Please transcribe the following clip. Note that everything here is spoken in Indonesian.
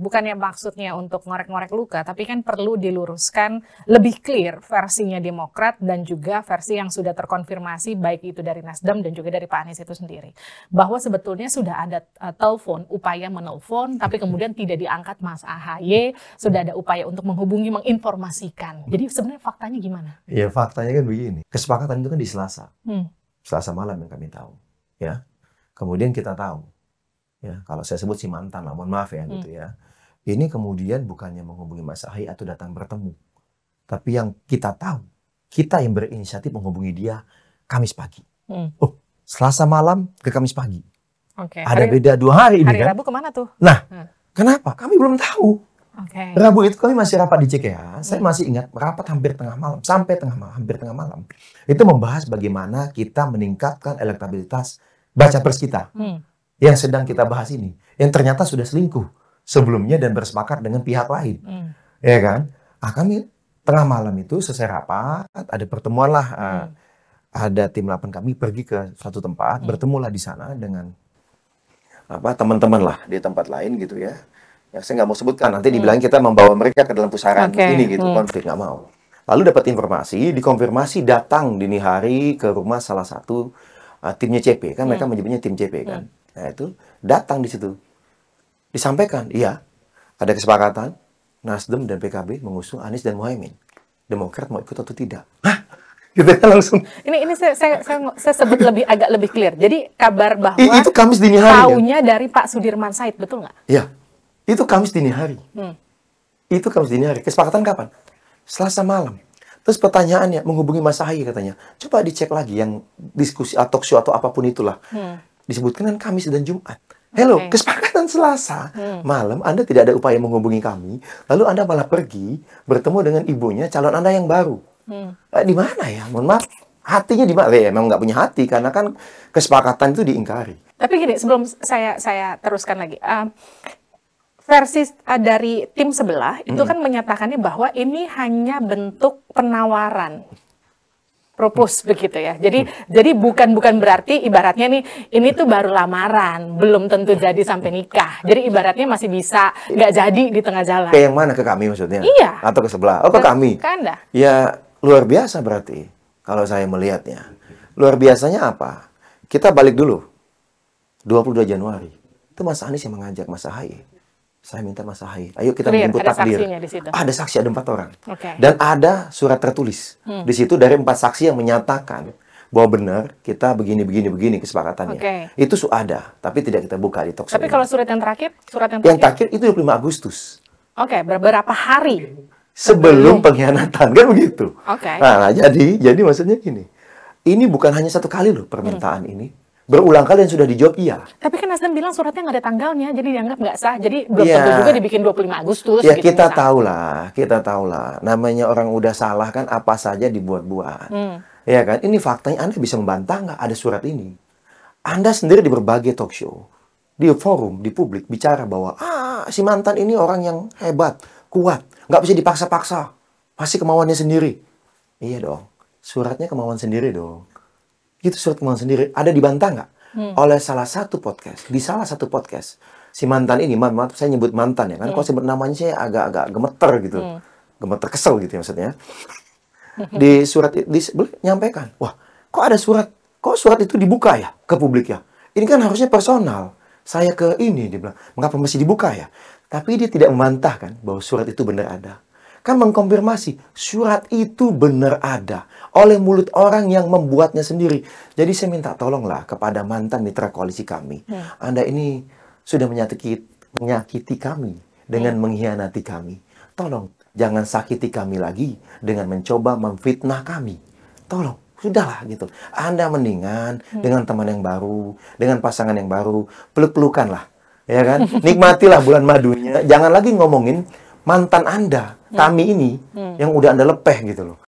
bukannya maksudnya untuk ngorek-ngorek luka, tapi kan perlu diluruskan lebih clear versinya Demokrat dan juga versi yang sudah terkonfirmasi baik itu dari Nasdem dan juga dari Pak Anies itu sendiri. Bahwa sebetulnya sudah ada uh, telepon, upaya menelpon, tapi kemudian tidak diangkat Mas AHY, sudah ada upaya untuk menghubungi, menginformasikan. Jadi sebenarnya faktanya gimana? Ya faktanya kan begini, kesepakatan itu kan di Selasa. Hmm. Selasa malam yang kami tahu. ya. Kemudian kita tahu ya kalau saya sebut si mantan lah mohon maaf ya gitu hmm. gitu ya ini kemudian bukannya menghubungi Mas Ahy atau datang bertemu tapi yang kita tahu kita yang berinisiatif menghubungi dia Kamis pagi hmm. oh Selasa malam ke Kamis pagi okay. ada hari, beda dua hari, hari ini hari kan Rabu kemana tuh nah hmm. kenapa kami belum tahu okay. Rabu itu kami masih rapat di CKH saya hmm. masih ingat rapat hampir tengah malam sampai tengah malam hampir tengah malam itu membahas bagaimana kita meningkatkan elektabilitas baca pers kita hmm yang sedang kita bahas ini yang ternyata sudah selingkuh sebelumnya dan bersepakat dengan pihak lain. Hmm. Ya kan? Ah kami tengah malam itu selesai rapat, ada pertemuan lah eh, hmm. uh, ada tim delapan kami pergi ke satu tempat, hmm. bertemulah di sana dengan apa teman-teman lah di tempat lain gitu ya. Yang saya nggak mau sebutkan, nanti hmm. dibilang kita membawa mereka ke dalam pusaran okay. ini gitu, hmm. konflik nggak mau. Lalu dapat informasi, dikonfirmasi datang dini hari ke rumah salah satu uh, timnya CP kan mereka hmm. menyebutnya tim CP kan. Hmm Nah itu datang di situ. Disampaikan, iya. Ada kesepakatan, Nasdem dan PKB mengusung Anies dan mohaimin Demokrat mau ikut atau tidak? Hah? Gitu kan langsung. Ini ini saya, saya, saya, saya sebut lebih agak lebih clear. Jadi kabar bahwa itu Kamis dini hari. Ya? Taunya ya? dari Pak Sudirman Said, betul nggak? Iya. Itu Kamis dini hari. Hmm. Itu Kamis dini hari. Kesepakatan kapan? Selasa malam. Terus pertanyaannya menghubungi Mas Ahy katanya. Coba dicek lagi yang diskusi atau show atau apapun itulah. Hmm disebutkan kan Kamis dan Jumat. Hello, okay. kesepakatan Selasa hmm. malam Anda tidak ada upaya menghubungi kami, lalu Anda malah pergi bertemu dengan ibunya calon Anda yang baru. Hmm. Eh, di mana ya? Mohon maaf, hatinya di mana? Ya, eh, memang nggak punya hati karena kan kesepakatan itu diingkari. Tapi gini, sebelum saya saya teruskan lagi, uh, versi dari tim sebelah itu hmm. kan menyatakannya bahwa ini hanya bentuk penawaran propose begitu ya. Jadi jadi bukan bukan berarti ibaratnya nih ini tuh baru lamaran, belum tentu jadi sampai nikah. Jadi ibaratnya masih bisa nggak jadi di tengah jalan. Ke yang mana ke kami maksudnya? Iya. Atau ke sebelah? Oh ke, ke kami. Ke Anda. Ya luar biasa berarti kalau saya melihatnya. Luar biasanya apa? Kita balik dulu. 22 Januari. Itu Mas Anies yang mengajak Mas Ahaye saya minta Mas Ahaye. Ayo kita Clear, menjemput ada takdir. Di situ. Ada saksi, ada empat orang. Okay. Dan ada surat tertulis hmm. di situ dari empat saksi yang menyatakan bahwa benar kita begini begini begini kesepakatannya. Okay. Itu sudah ada, tapi tidak kita buka di Tapi kalau surat yang terakhir, surat yang terakhir, yang terakhir itu 25 Agustus. Oke, okay, beberapa hari sebelum pengkhianatan kan begitu. Oke. Okay. Nah, jadi jadi maksudnya gini. Ini bukan hanya satu kali loh permintaan hmm. ini berulang kali yang sudah dijawab iya. Tapi kan Nasdem bilang suratnya nggak ada tanggalnya, jadi dianggap nggak sah. Jadi belum ya. tentu juga dibikin 25 Agustus. Ya gitu, kita tahu lah, kita tahu lah. Namanya orang udah salah kan apa saja dibuat-buat. Hmm. Ya kan, ini faktanya Anda bisa membantah nggak ada surat ini. Anda sendiri di berbagai talk show, di forum, di publik bicara bahwa ah si mantan ini orang yang hebat, kuat, nggak bisa dipaksa-paksa, pasti kemauannya sendiri. Iya dong, suratnya kemauan sendiri dong. Itu surat kemauan sendiri. Ada dibantah nggak? Hmm. Oleh salah satu podcast. Di salah satu podcast. Si mantan ini, maaf, maaf saya nyebut mantan ya. Karena hmm. kalau sebut namanya saya agak-agak gemeter gitu. Hmm. Gemeter kesel gitu ya maksudnya. di surat, di, boleh nyampaikan. Wah, kok ada surat? Kok surat itu dibuka ya ke publik ya? Ini kan harusnya personal. Saya ke ini, dia bilang. Mengapa masih dibuka ya? Tapi dia tidak membantah kan bahwa surat itu benar ada kan mengkonfirmasi surat itu benar ada oleh mulut orang yang membuatnya sendiri. Jadi saya minta tolonglah kepada mantan mitra koalisi kami. Hmm. Anda ini sudah menyakiti, menyakiti kami dengan hmm. mengkhianati kami. Tolong jangan sakiti kami lagi dengan mencoba memfitnah kami. Tolong sudahlah gitu. Anda mendingan hmm. dengan teman yang baru, dengan pasangan yang baru, peluk-pelukanlah. Ya kan? Nikmatilah bulan madunya. Jangan lagi ngomongin mantan Anda, hmm. kami ini, hmm. yang udah Anda lepeh gitu loh.